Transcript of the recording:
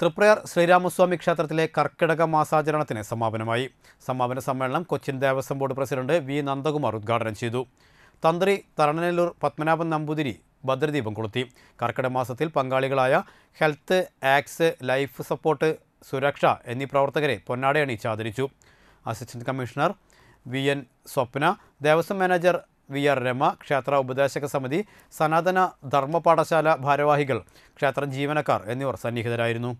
തൃപ്രയാർ ശ്രീരാമസ്വാമി ക്ഷേത്രത്തിലെ കർക്കിടക മാസാചരണത്തിന് സമാപനമായി സമാപന സമ്മേളനം Cochin Devaswom board president V Nandakumar ഉദ്ഘാടനം ചെയ്തു തന്ത്രി തരണനെല്ലൂർ പത്മനാഭൻ നമ്പൂതിരി ഭദ്രദീപം കൊളുത്തി കർക്കിടക മാസത്തിൽ പങ്കാളികളായ ഹെൽത്ത് ആക്സ് ലൈഫ് സപ്പോർട്ട് സുരക്ഷ എന്നീ പ്രവർത്തകരെ പൊന്നാടയണിയിച്ച് ആദരിച്ചു assistant commissioner V N Swapna Devaswom manager V R Rama ക്ഷേത്ര ഉപദേശക സമിതി സനാതന ധർമ്മ പാഠശാല ഭാരവാഹികൾ ക്ഷേത്ര ജീവനക്കാർ എന്നിവർ സന്നിഹിതരായിരുന്നു